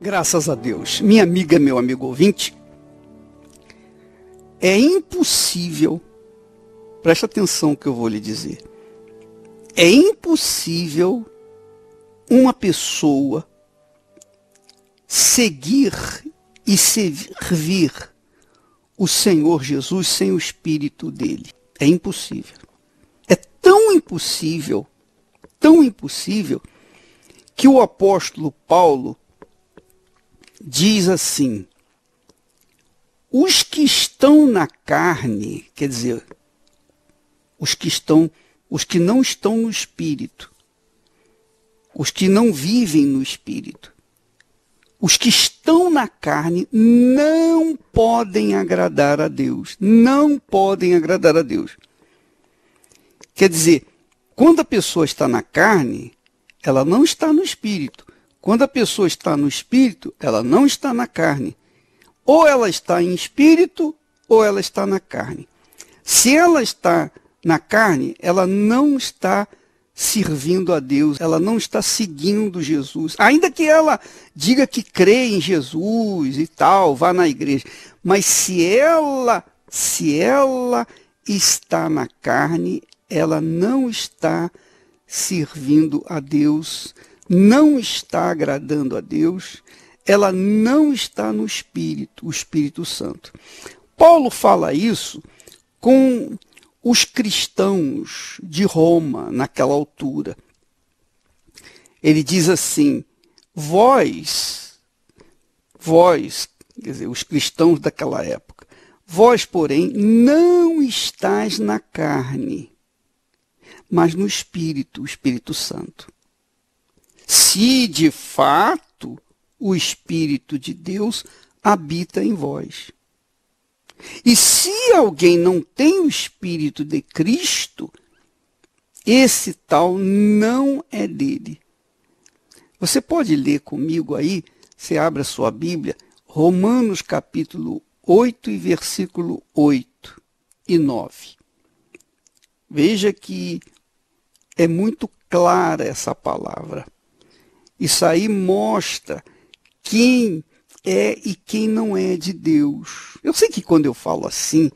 Graças a Deus. Minha amiga, meu amigo ouvinte, é impossível, preste atenção que eu vou lhe dizer, é impossível uma pessoa seguir e servir o Senhor Jesus sem o Espírito dele. É impossível. É tão impossível, tão impossível, que o apóstolo Paulo diz assim: os que estão na carne, quer dizer, os que estão, os que não estão no espírito, os que não vivem no espírito, os que estão na carne não podem agradar a Deus, não podem agradar a Deus. Quer dizer, quando a pessoa está na carne, ela não está no espírito. Quando a pessoa está no espírito, ela não está na carne. Ou ela está em espírito, ou ela está na carne. Se ela está na carne, ela não está servindo a Deus, ela não está seguindo Jesus. Ainda que ela diga que crê em Jesus e tal, vá na igreja, mas se ela, se ela está na carne, ela não está servindo a Deus, não está agradando a Deus, ela não está no Espírito, o Espírito Santo. Paulo fala isso com os cristãos de Roma naquela altura. Ele diz assim: vós, vós, quer dizer, os cristãos daquela época, vós, porém, não estáis na carne, mas no Espírito, o Espírito Santo se de fato o Espírito de Deus habita em vós. E se alguém não tem o Espírito de Cristo, esse tal não é dele. Você pode ler comigo aí, você abre a sua Bíblia, Romanos capítulo 8 e versículo 8 e 9. Veja que é muito clara essa palavra. Isso aí mostra quem é e quem não é de Deus. Eu sei que quando eu falo assim,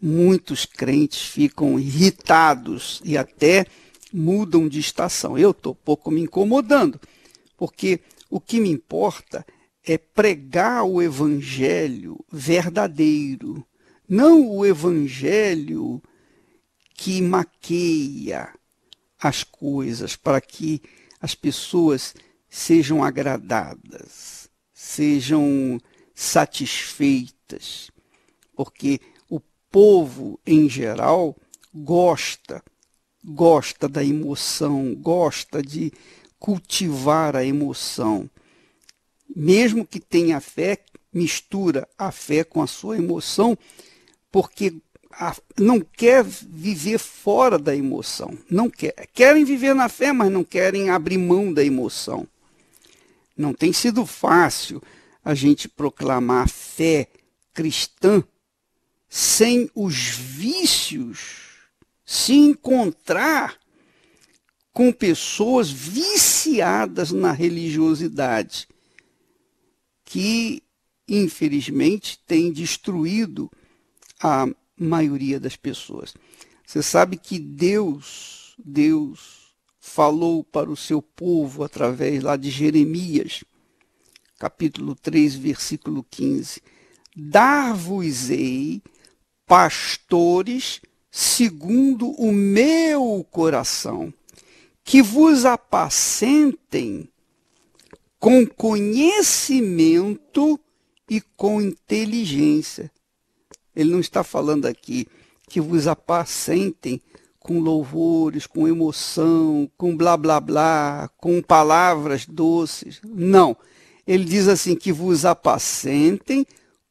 muitos crentes ficam irritados e até mudam de estação. Eu estou pouco me incomodando, porque o que me importa é pregar o evangelho verdadeiro, não o evangelho que maqueia as coisas para que as pessoas sejam agradadas, sejam satisfeitas, porque o povo em geral gosta, gosta da emoção, gosta de cultivar a emoção. Mesmo que tenha fé, mistura a fé com a sua emoção, porque não quer viver fora da emoção. Não quer. Querem viver na fé, mas não querem abrir mão da emoção. Não tem sido fácil a gente proclamar fé cristã sem os vícios, se encontrar com pessoas viciadas na religiosidade, que infelizmente tem destruído a maioria das pessoas. Você sabe que Deus, Deus falou para o seu povo através lá de Jeremias, capítulo 3, versículo 15: Dar-vos-ei pastores segundo o meu coração, que vos apacentem com conhecimento e com inteligência. Ele não está falando aqui que vos apacentem com louvores, com emoção, com blá blá blá, com palavras doces. Não. Ele diz assim: que vos apacentem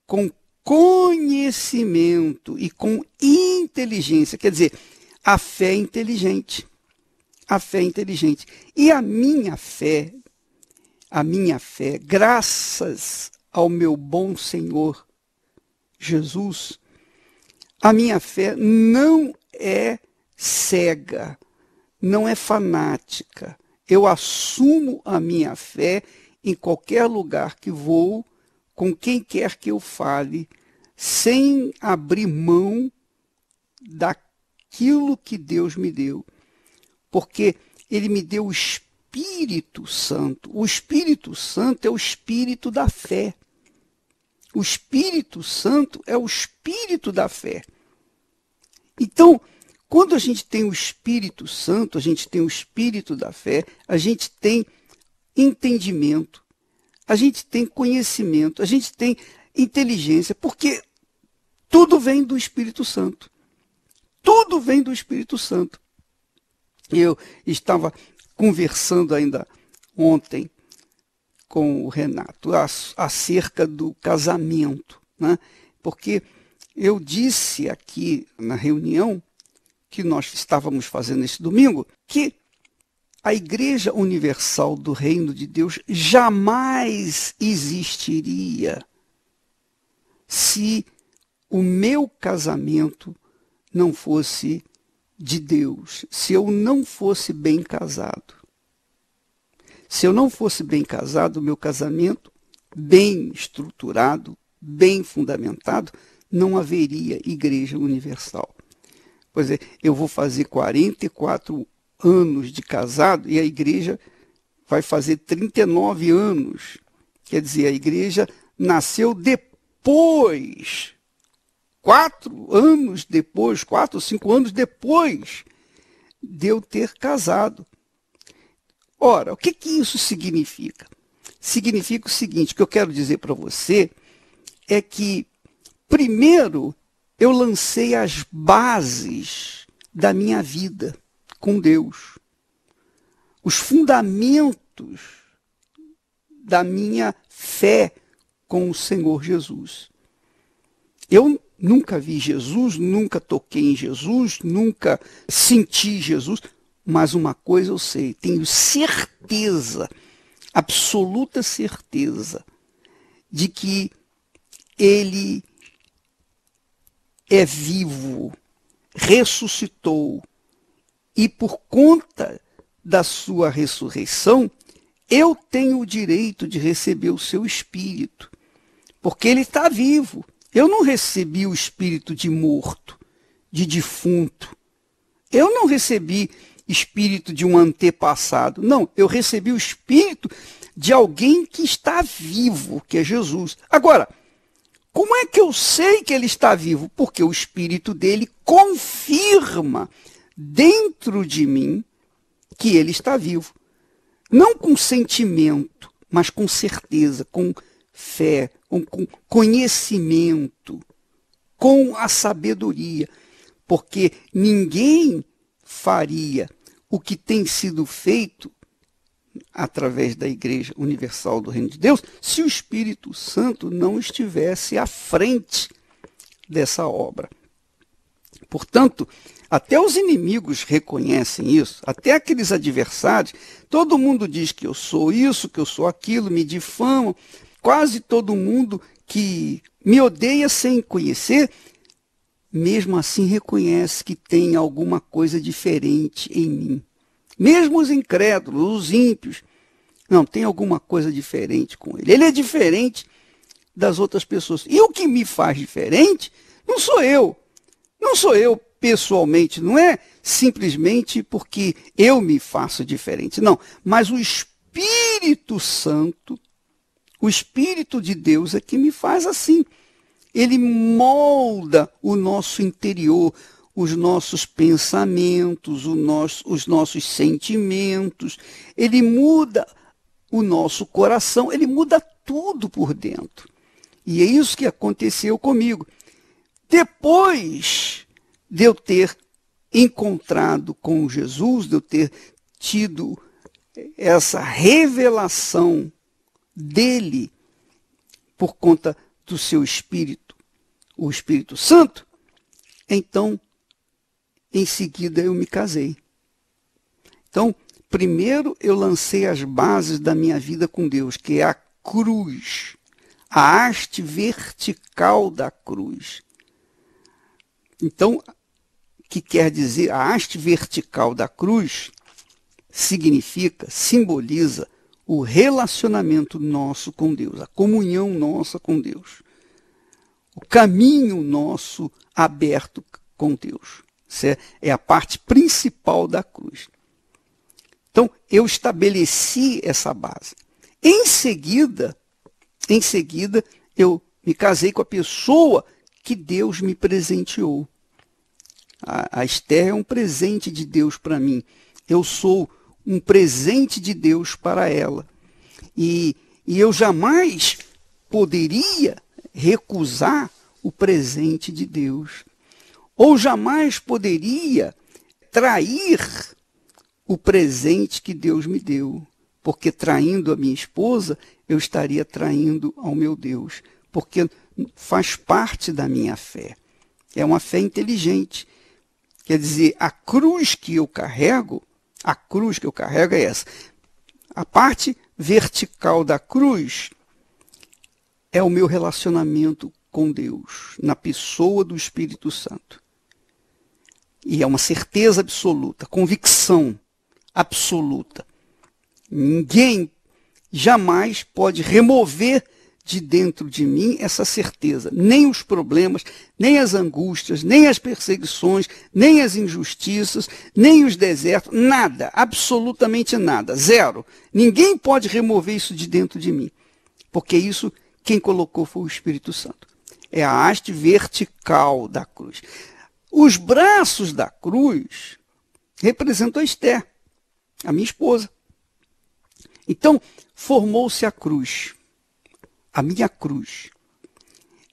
com conhecimento e com inteligência. Quer dizer, a fé é inteligente. A fé é inteligente. E a minha fé, a minha fé, graças ao meu bom Senhor Jesus, a minha fé não é cega, não é fanática. Eu assumo a minha fé em qualquer lugar que vou, com quem quer que eu fale, sem abrir mão daquilo que Deus me deu. Porque ele me deu o Espírito Santo. O Espírito Santo é o espírito da fé. O Espírito Santo é o espírito da fé. Então, quando a gente tem o Espírito Santo, a gente tem o Espírito da fé, a gente tem entendimento, a gente tem conhecimento, a gente tem inteligência, porque tudo vem do Espírito Santo. Tudo vem do Espírito Santo. Eu estava conversando ainda ontem com o Renato acerca do casamento, né? porque eu disse aqui na reunião que nós estávamos fazendo esse domingo, que a Igreja Universal do Reino de Deus jamais existiria se o meu casamento não fosse de Deus, se eu não fosse bem casado. Se eu não fosse bem casado, o meu casamento, bem estruturado, bem fundamentado, não haveria Igreja Universal. Pois é, eu vou fazer 44 anos de casado e a igreja vai fazer 39 anos. Quer dizer, a igreja nasceu depois, quatro anos depois, quatro, cinco anos depois de eu ter casado. Ora, o que, que isso significa? Significa o seguinte: o que eu quero dizer para você é que, primeiro, eu lancei as bases da minha vida com Deus, os fundamentos da minha fé com o Senhor Jesus. Eu nunca vi Jesus, nunca toquei em Jesus, nunca senti Jesus, mas uma coisa eu sei, tenho certeza, absoluta certeza, de que ele é vivo, ressuscitou, e por conta da sua ressurreição, eu tenho o direito de receber o seu espírito, porque ele está vivo. Eu não recebi o espírito de morto, de defunto. Eu não recebi espírito de um antepassado. Não, eu recebi o espírito de alguém que está vivo, que é Jesus. Agora, como é que eu sei que ele está vivo? Porque o espírito dele confirma dentro de mim que ele está vivo. Não com sentimento, mas com certeza, com fé, com, com conhecimento, com a sabedoria. Porque ninguém faria o que tem sido feito através da Igreja Universal do Reino de Deus, se o Espírito Santo não estivesse à frente dessa obra. Portanto, até os inimigos reconhecem isso, até aqueles adversários. Todo mundo diz que eu sou isso, que eu sou aquilo, me difamam. Quase todo mundo que me odeia sem conhecer, mesmo assim reconhece que tem alguma coisa diferente em mim. Mesmo os incrédulos, os ímpios. Não, tem alguma coisa diferente com ele. Ele é diferente das outras pessoas. E o que me faz diferente não sou eu. Não sou eu pessoalmente. Não é simplesmente porque eu me faço diferente. Não. Mas o Espírito Santo, o Espírito de Deus é que me faz assim. Ele molda o nosso interior, os nossos pensamentos, nosso, os nossos sentimentos, ele muda o nosso coração, ele muda tudo por dentro. E é isso que aconteceu comigo. Depois de eu ter encontrado com Jesus, de eu ter tido essa revelação dele por conta do seu Espírito, o Espírito Santo, então em seguida eu me casei. Então, primeiro eu lancei as bases da minha vida com Deus, que é a cruz, a haste vertical da cruz. Então, que quer dizer, a haste vertical da cruz significa, simboliza o relacionamento nosso com Deus, a comunhão nossa com Deus, o caminho nosso aberto com Deus. É, é a parte principal da cruz. Então, eu estabeleci essa base. Em seguida, em seguida, eu me casei com a pessoa que Deus me presenteou. A, a Esther é um presente de Deus para mim. Eu sou um presente de Deus para ela. E, e eu jamais poderia recusar o presente de Deus ou jamais poderia trair o presente que Deus me deu, porque traindo a minha esposa, eu estaria traindo ao meu Deus, porque faz parte da minha fé. É uma fé inteligente. Quer dizer, a cruz que eu carrego, a cruz que eu carrego é essa. A parte vertical da cruz é o meu relacionamento com Deus, na pessoa do Espírito Santo. E é uma certeza absoluta, convicção absoluta. Ninguém jamais pode remover de dentro de mim essa certeza. Nem os problemas, nem as angústias, nem as perseguições, nem as injustiças, nem os desertos, nada, absolutamente nada, zero. Ninguém pode remover isso de dentro de mim, porque isso quem colocou foi o Espírito Santo. É a haste vertical da cruz. Os braços da cruz representam Esther, a minha esposa. Então, formou-se a cruz, a minha cruz.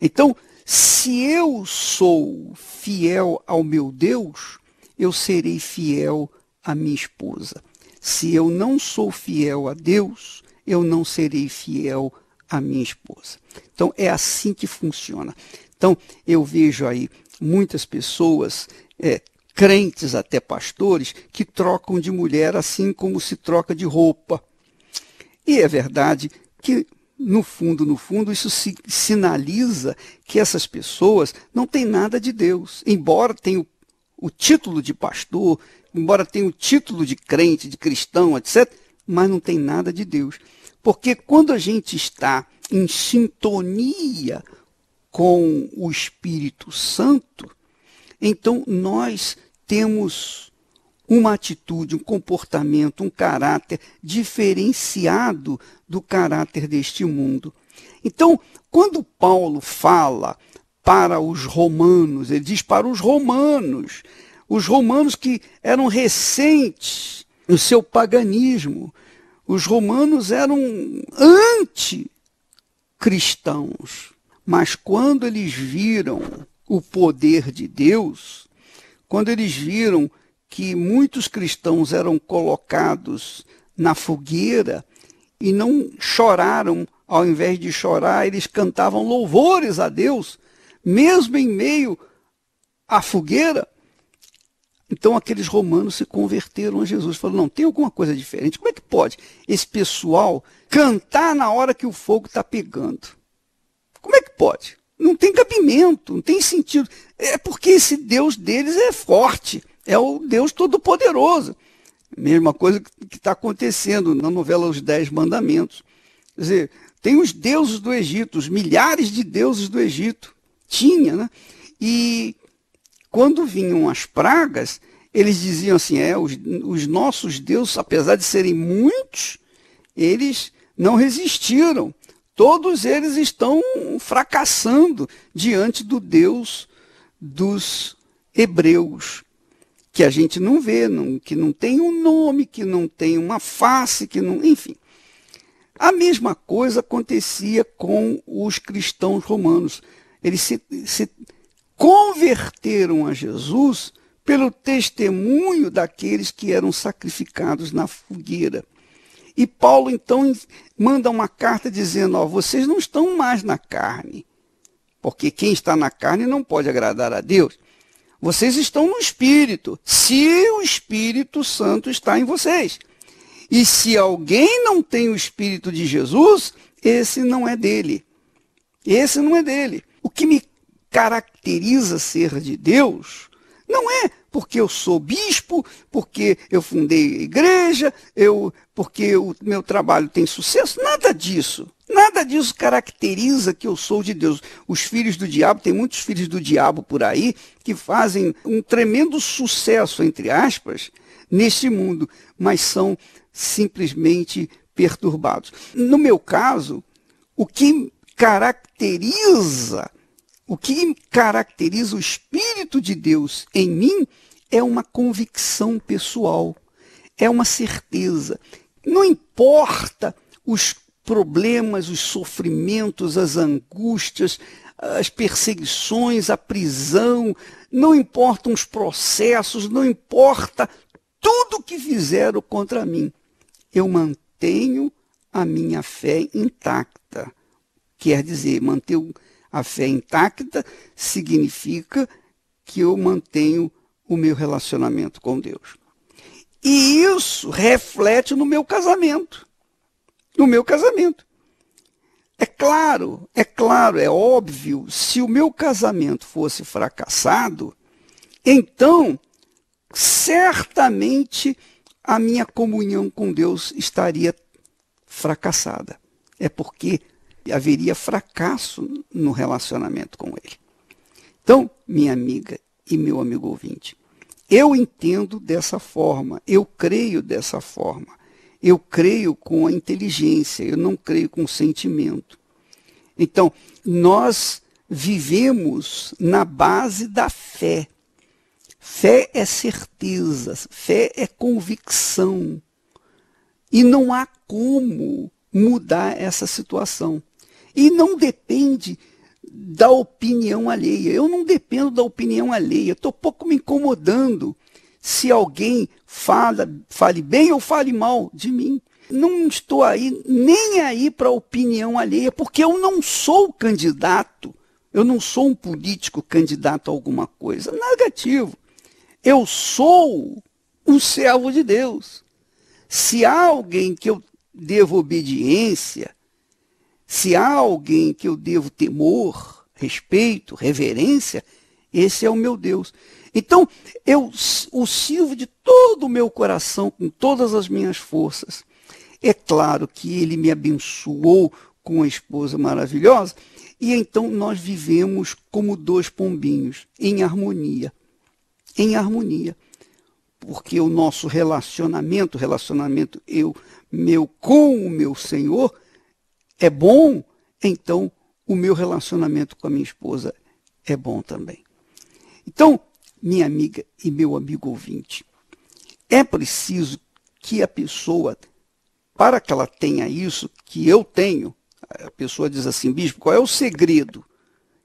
Então, se eu sou fiel ao meu Deus, eu serei fiel à minha esposa. Se eu não sou fiel a Deus, eu não serei fiel à minha esposa. Então é assim que funciona. Então eu vejo aí muitas pessoas, é, crentes até pastores, que trocam de mulher assim como se troca de roupa. E é verdade que, no fundo, no fundo, isso se sinaliza que essas pessoas não têm nada de Deus, embora tenham o título de pastor, embora tenha o título de crente, de cristão, etc., mas não tem nada de Deus. Porque quando a gente está em sintonia com o Espírito Santo, então nós temos uma atitude, um comportamento, um caráter diferenciado do caráter deste mundo. Então, quando Paulo fala para os romanos, ele diz para os romanos, os romanos que eram recentes no seu paganismo, os romanos eram anticristãos. Mas quando eles viram o poder de Deus, quando eles viram que muitos cristãos eram colocados na fogueira e não choraram, ao invés de chorar, eles cantavam louvores a Deus, mesmo em meio à fogueira. Então aqueles romanos se converteram a Jesus, falaram: "Não, tem alguma coisa diferente. Como é que pode esse pessoal cantar na hora que o fogo está pegando?" Como é que pode? Não tem cabimento, não tem sentido. É porque esse Deus deles é forte, é o Deus Todo-Poderoso. Mesma coisa que está acontecendo na novela Os Dez Mandamentos. Quer dizer, tem os deuses do Egito, os milhares de deuses do Egito. Tinha, né? E quando vinham as pragas, eles diziam assim: é, os, os nossos deuses, apesar de serem muitos, eles não resistiram. Todos eles estão fracassando diante do Deus dos hebreus, que a gente não vê, não, que não tem um nome, que não tem uma face, que não, enfim. A mesma coisa acontecia com os cristãos romanos. Eles se, se converteram a Jesus pelo testemunho daqueles que eram sacrificados na fogueira. E Paulo então manda uma carta dizendo: ó, vocês não estão mais na carne, porque quem está na carne não pode agradar a Deus. Vocês estão no Espírito, se o Espírito Santo está em vocês. E se alguém não tem o Espírito de Jesus, esse não é dele. Esse não é dele. O que me caracteriza ser de Deus não é porque eu sou bispo, porque eu fundei igreja, eu, porque o meu trabalho tem sucesso. Nada disso. Nada disso caracteriza que eu sou de Deus. Os filhos do diabo, tem muitos filhos do diabo por aí que fazem um tremendo sucesso, entre aspas, neste mundo, mas são simplesmente perturbados. No meu caso, o que caracteriza o que caracteriza o Espírito de Deus em mim é uma convicção pessoal, é uma certeza. Não importa os problemas, os sofrimentos, as angústias, as perseguições, a prisão, não importam os processos, não importa tudo o que fizeram contra mim. Eu mantenho a minha fé intacta. Quer dizer, manter o a fé intacta significa que eu mantenho o meu relacionamento com Deus. E isso reflete no meu casamento. No meu casamento. É claro, é claro, é óbvio, se o meu casamento fosse fracassado, então certamente a minha comunhão com Deus estaria fracassada. É porque haveria fracasso no relacionamento com ele. Então, minha amiga e meu amigo ouvinte, eu entendo dessa forma, eu creio dessa forma, eu creio com a inteligência, eu não creio com o sentimento. Então, nós vivemos na base da fé. Fé é certeza, fé é convicção. E não há como mudar essa situação. E não depende da opinião alheia. Eu não dependo da opinião alheia. Estou pouco me incomodando se alguém fala, fale bem ou fale mal de mim. Não estou aí nem aí para a opinião alheia, porque eu não sou candidato. Eu não sou um político candidato a alguma coisa. Negativo. Eu sou um servo de Deus. Se há alguém que eu devo obediência, se há alguém que eu devo temor, respeito, reverência, esse é o meu Deus. Então, eu o sirvo de todo o meu coração, com todas as minhas forças. É claro que ele me abençoou com a esposa maravilhosa, e então nós vivemos como dois pombinhos, em harmonia. Em harmonia. Porque o nosso relacionamento, relacionamento eu, meu com o meu Senhor, é bom, então o meu relacionamento com a minha esposa é bom também. Então, minha amiga e meu amigo ouvinte, é preciso que a pessoa, para que ela tenha isso que eu tenho, a pessoa diz assim, bispo, qual é o segredo?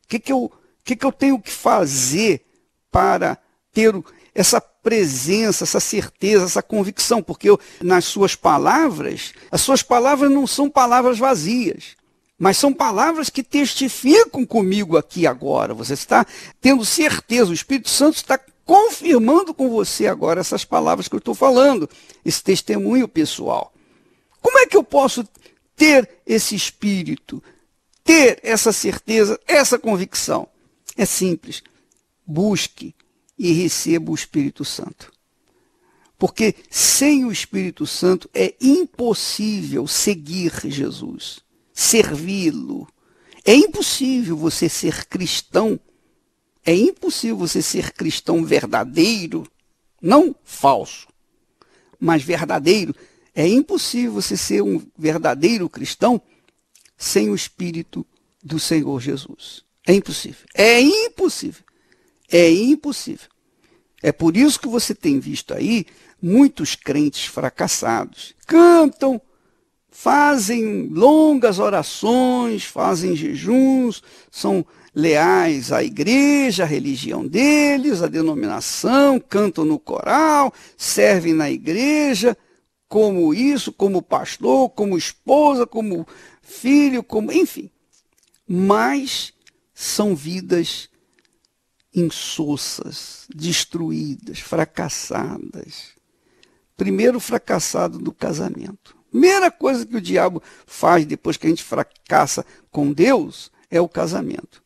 O que, que, eu, que, que eu tenho que fazer para ter essa presença, essa certeza, essa convicção, porque eu, nas suas palavras, as suas palavras não são palavras vazias, mas são palavras que testificam comigo aqui agora. Você está tendo certeza, o Espírito Santo está confirmando com você agora essas palavras que eu estou falando, esse testemunho pessoal. Como é que eu posso ter esse espírito, ter essa certeza, essa convicção? É simples. Busque e receba o Espírito Santo. Porque sem o Espírito Santo é impossível seguir Jesus, servi-lo. É impossível você ser cristão. É impossível você ser cristão verdadeiro, não falso, mas verdadeiro. É impossível você ser um verdadeiro cristão sem o Espírito do Senhor Jesus. É impossível. É impossível. É impossível. É por isso que você tem visto aí muitos crentes fracassados. Cantam, fazem longas orações, fazem jejuns, são leais à igreja, à religião deles, à denominação, cantam no coral, servem na igreja, como isso, como pastor, como esposa, como filho, como enfim. Mas são vidas insossas, destruídas, fracassadas. Primeiro fracassado do casamento. Primeira coisa que o diabo faz depois que a gente fracassa com Deus é o casamento.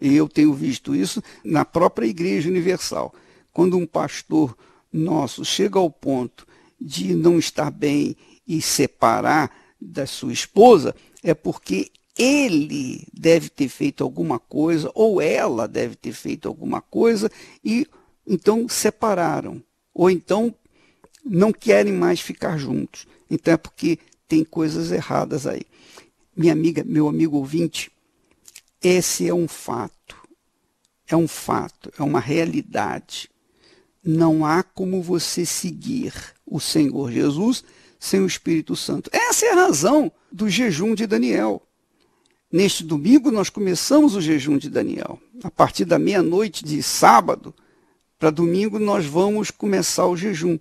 E eu tenho visto isso na própria Igreja Universal. Quando um pastor nosso chega ao ponto de não estar bem e separar da sua esposa, é porque ele deve ter feito alguma coisa ou ela deve ter feito alguma coisa e então separaram ou então não querem mais ficar juntos. Então é porque tem coisas erradas aí. Minha amiga, meu amigo ouvinte, esse é um fato. É um fato, é uma realidade. Não há como você seguir o Senhor Jesus sem o Espírito Santo. Essa é a razão do jejum de Daniel. Neste domingo, nós começamos o jejum de Daniel. A partir da meia-noite de sábado para domingo, nós vamos começar o jejum,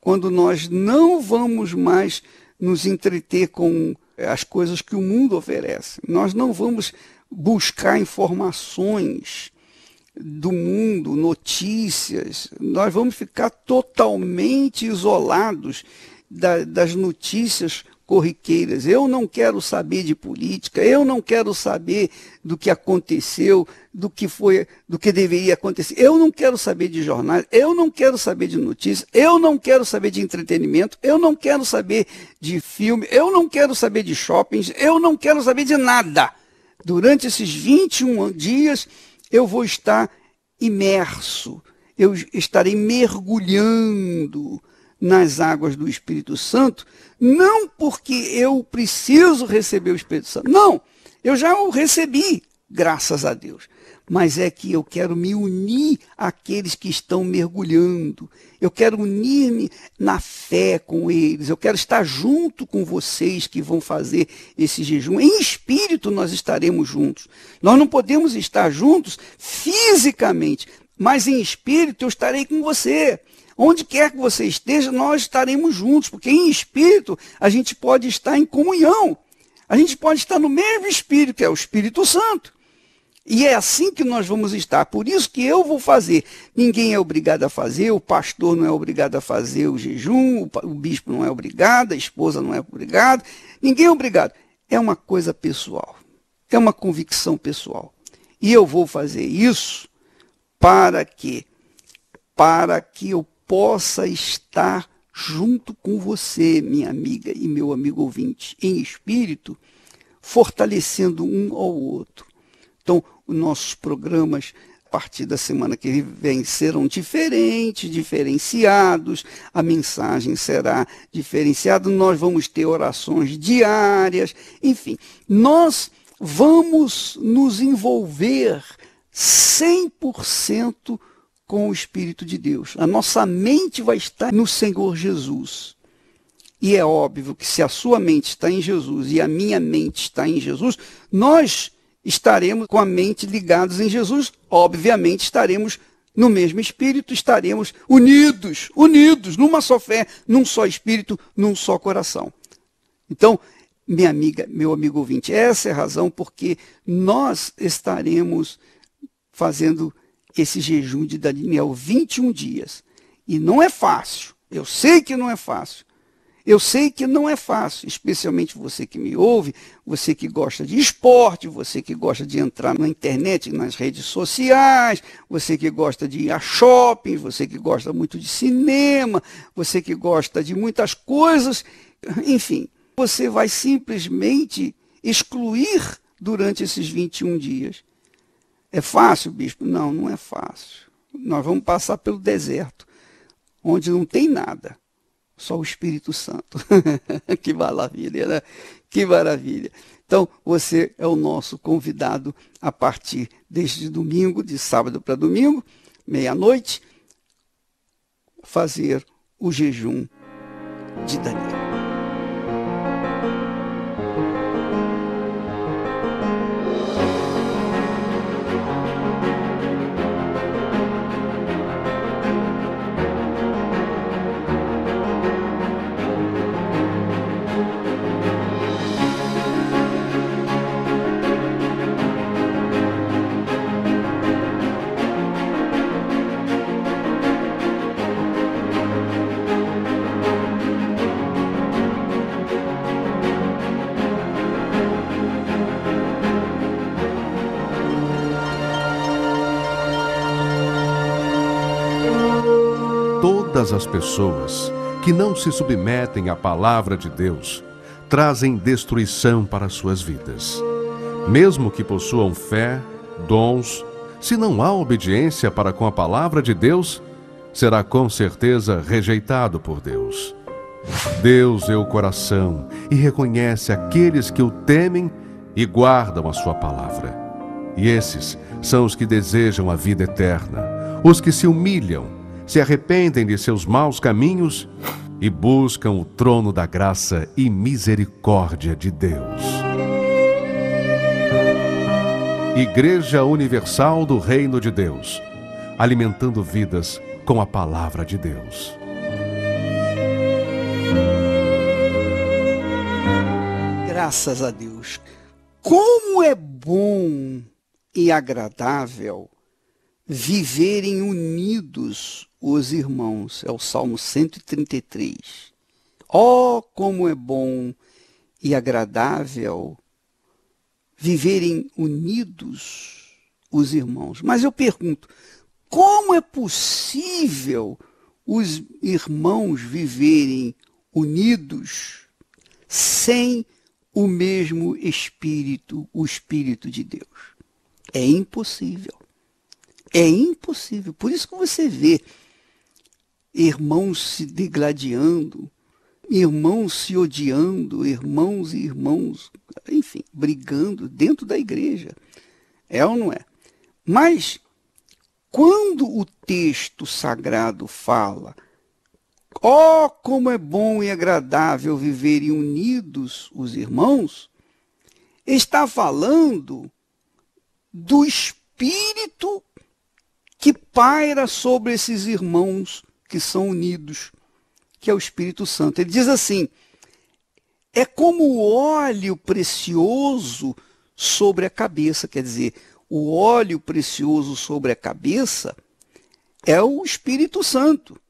quando nós não vamos mais nos entreter com eh, as coisas que o mundo oferece. Nós não vamos buscar informações do mundo, notícias. Nós vamos ficar totalmente isolados da, das notícias corriqueiras. Eu não quero saber de política, eu não quero saber do que aconteceu, do que foi, do que deveria acontecer. Eu não quero saber de jornais, eu não quero saber de notícias, eu não quero saber de entretenimento, eu não quero saber de filme, eu não quero saber de shoppings, eu não quero saber de nada. Durante esses 21 dias eu vou estar imerso, eu estarei mergulhando nas águas do Espírito Santo, não porque eu preciso receber o Espírito Santo. Não, eu já o recebi, graças a Deus. Mas é que eu quero me unir àqueles que estão mergulhando. Eu quero unir-me na fé com eles. Eu quero estar junto com vocês que vão fazer esse jejum. Em espírito nós estaremos juntos. Nós não podemos estar juntos fisicamente, mas em espírito eu estarei com você. Onde quer que você esteja, nós estaremos juntos, porque em espírito a gente pode estar em comunhão. A gente pode estar no mesmo espírito, que é o Espírito Santo. E é assim que nós vamos estar. Por isso que eu vou fazer. Ninguém é obrigado a fazer, o pastor não é obrigado a fazer o jejum, o bispo não é obrigado, a esposa não é obrigado. Ninguém é obrigado. É uma coisa pessoal. É uma convicção pessoal. E eu vou fazer isso para que para que eu possa estar junto com você, minha amiga e meu amigo ouvinte, em espírito, fortalecendo um ao outro. Então, os nossos programas, a partir da semana que vem, serão diferentes, diferenciados, a mensagem será diferenciada, nós vamos ter orações diárias, enfim, nós vamos nos envolver 100% com o Espírito de Deus. A nossa mente vai estar no Senhor Jesus. E é óbvio que se a sua mente está em Jesus e a minha mente está em Jesus, nós estaremos com a mente ligados em Jesus. Obviamente estaremos no mesmo espírito, estaremos unidos, unidos, numa só fé, num só espírito, num só coração. Então, minha amiga, meu amigo ouvinte, essa é a razão porque nós estaremos fazendo esse jejum de Daniel 21 dias. E não é fácil. Eu sei que não é fácil. Eu sei que não é fácil, especialmente você que me ouve, você que gosta de esporte, você que gosta de entrar na internet, nas redes sociais, você que gosta de ir a shopping, você que gosta muito de cinema, você que gosta de muitas coisas, enfim, você vai simplesmente excluir durante esses 21 dias é fácil, bispo? Não, não é fácil. Nós vamos passar pelo deserto, onde não tem nada, só o Espírito Santo. que maravilha, né? Que maravilha. Então, você é o nosso convidado a partir deste domingo, de sábado para domingo, meia-noite, fazer o jejum de Daniel. todas as pessoas que não se submetem à palavra de Deus trazem destruição para suas vidas. Mesmo que possuam fé, dons, se não há obediência para com a palavra de Deus, será com certeza rejeitado por Deus. Deus é o coração e reconhece aqueles que o temem e guardam a sua palavra. E esses são os que desejam a vida eterna, os que se humilham se arrependem de seus maus caminhos e buscam o trono da graça e misericórdia de Deus. Igreja Universal do Reino de Deus, alimentando vidas com a palavra de Deus. Graças a Deus. Como é bom e agradável viverem unidos os irmãos. É o Salmo 133. Oh, como é bom e agradável viverem unidos os irmãos. Mas eu pergunto, como é possível os irmãos viverem unidos sem o mesmo Espírito, o Espírito de Deus? É impossível. É impossível. Por isso que você vê irmãos se degladiando, irmãos se odiando, irmãos e irmãos, enfim, brigando dentro da igreja. É ou não é? Mas quando o texto sagrado fala, ó oh, como é bom e agradável viverem unidos os irmãos, está falando do espírito paira sobre esses irmãos que são unidos, que é o Espírito Santo. Ele diz assim: é como o óleo precioso sobre a cabeça, quer dizer, o óleo precioso sobre a cabeça é o Espírito Santo.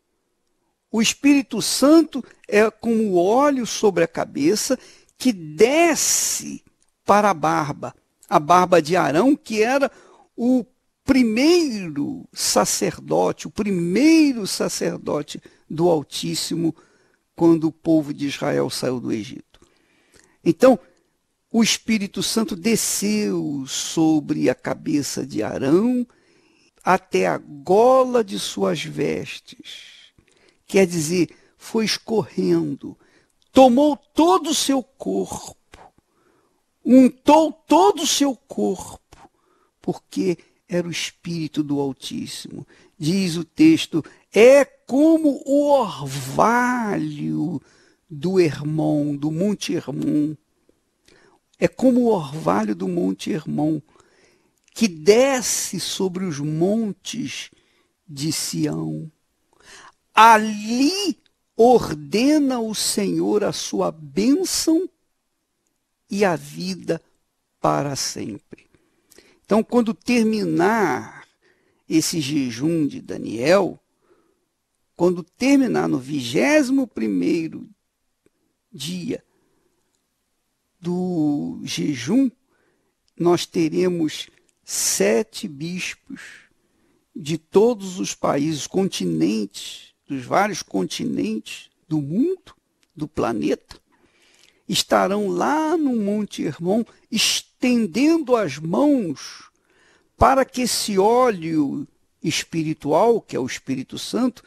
O Espírito Santo é como o óleo sobre a cabeça que desce para a barba, a barba de Arão, que era o primeiro sacerdote, o primeiro sacerdote do Altíssimo, quando o povo de Israel saiu do Egito. Então, o Espírito Santo desceu sobre a cabeça de Arão até a gola de suas vestes. Quer dizer, foi escorrendo, tomou todo o seu corpo, untou todo o seu corpo, porque era o Espírito do Altíssimo. Diz o texto: é como o orvalho do Hermon, do Monte Hermon. É como o orvalho do Monte Hermon, que desce sobre os montes de Sião. Ali ordena o Senhor a sua bênção e a vida para sempre. Então, quando terminar esse jejum de Daniel, quando terminar no vigésimo primeiro dia do jejum, nós teremos sete bispos de todos os países, continentes, dos vários continentes do mundo, do planeta, estarão lá no Monte Hermon, estendendo as mãos para que esse óleo espiritual, que é o Espírito Santo,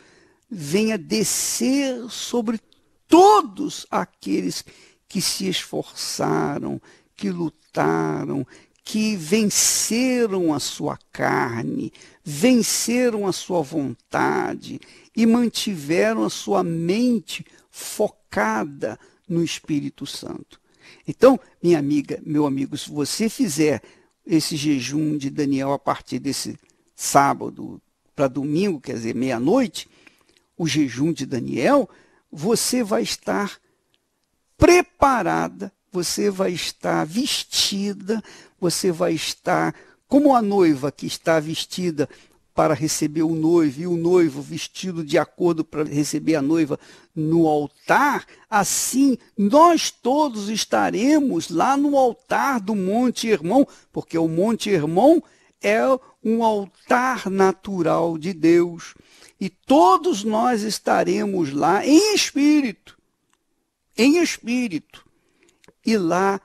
venha descer sobre todos aqueles que se esforçaram, que lutaram, que venceram a sua carne, venceram a sua vontade e mantiveram a sua mente focada no Espírito Santo. Então, minha amiga, meu amigo, se você fizer esse jejum de Daniel a partir desse sábado para domingo, quer dizer, meia-noite, o jejum de Daniel, você vai estar preparada, você vai estar vestida, você vai estar como a noiva que está vestida para receber o noivo e o noivo vestido de acordo para receber a noiva no altar, assim nós todos estaremos lá no altar do Monte irmão porque o Monte irmão é um altar natural de Deus. E todos nós estaremos lá em espírito, em espírito. E lá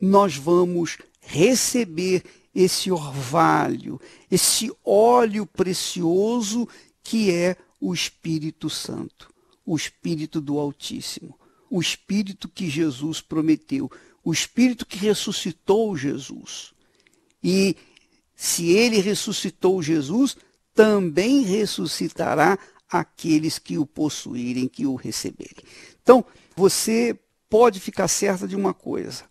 nós vamos receber esse orvalho, esse óleo precioso que é o Espírito Santo, o Espírito do Altíssimo, o Espírito que Jesus prometeu, o Espírito que ressuscitou Jesus. E se ele ressuscitou Jesus, também ressuscitará aqueles que o possuírem, que o receberem. Então, você pode ficar certa de uma coisa: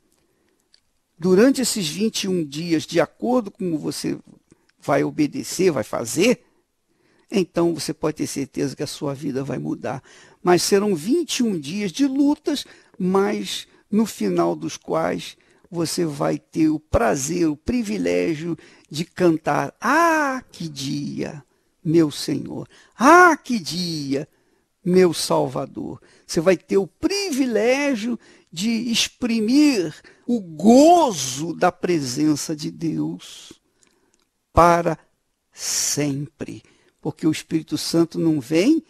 durante esses 21 dias, de acordo com como você vai obedecer, vai fazer, então você pode ter certeza que a sua vida vai mudar. Mas serão 21 dias de lutas, mas no final dos quais você vai ter o prazer, o privilégio de cantar: Ah, que dia, meu Senhor! Ah, que dia, meu Salvador! Você vai ter o privilégio de exprimir o gozo da presença de Deus para sempre. Porque o Espírito Santo não vem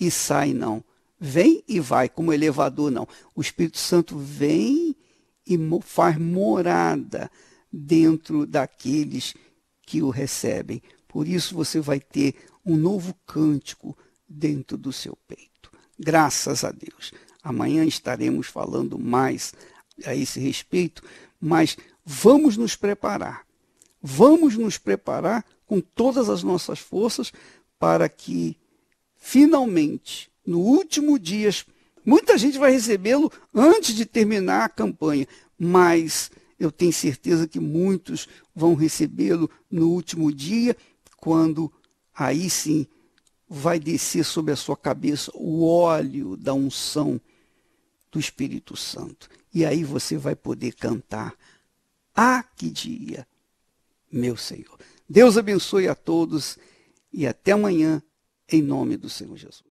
e sai, não. Vem e vai, como elevador, não. O Espírito Santo vem e faz morada dentro daqueles que o recebem. Por isso você vai ter um novo cântico dentro do seu peito. Graças a Deus. Amanhã estaremos falando mais a esse respeito, mas vamos nos preparar. Vamos nos preparar com todas as nossas forças para que, finalmente, no último dia, muita gente vai recebê-lo antes de terminar a campanha, mas eu tenho certeza que muitos vão recebê-lo no último dia, quando aí sim vai descer sobre a sua cabeça o óleo da unção do Espírito Santo. E aí você vai poder cantar. Ah, que dia, meu Senhor. Deus abençoe a todos e até amanhã, em nome do Senhor Jesus.